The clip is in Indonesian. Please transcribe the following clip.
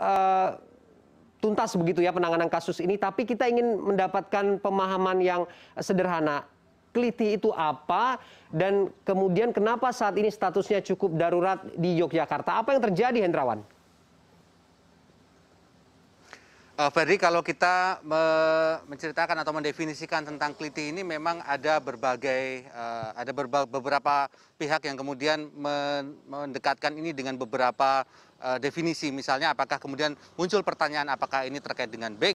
uh, tuntas begitu ya penanganan kasus ini, tapi kita ingin mendapatkan pemahaman yang sederhana. Keliti itu apa dan kemudian kenapa saat ini statusnya cukup darurat di Yogyakarta? Apa yang terjadi Hendrawan? Uh, Ferdi, kalau kita me menceritakan atau mendefinisikan tentang kliti ini memang ada berbagai, uh, ada berba beberapa pihak yang kemudian men mendekatkan ini dengan beberapa uh, definisi. Misalnya apakah kemudian muncul pertanyaan apakah ini terkait dengan B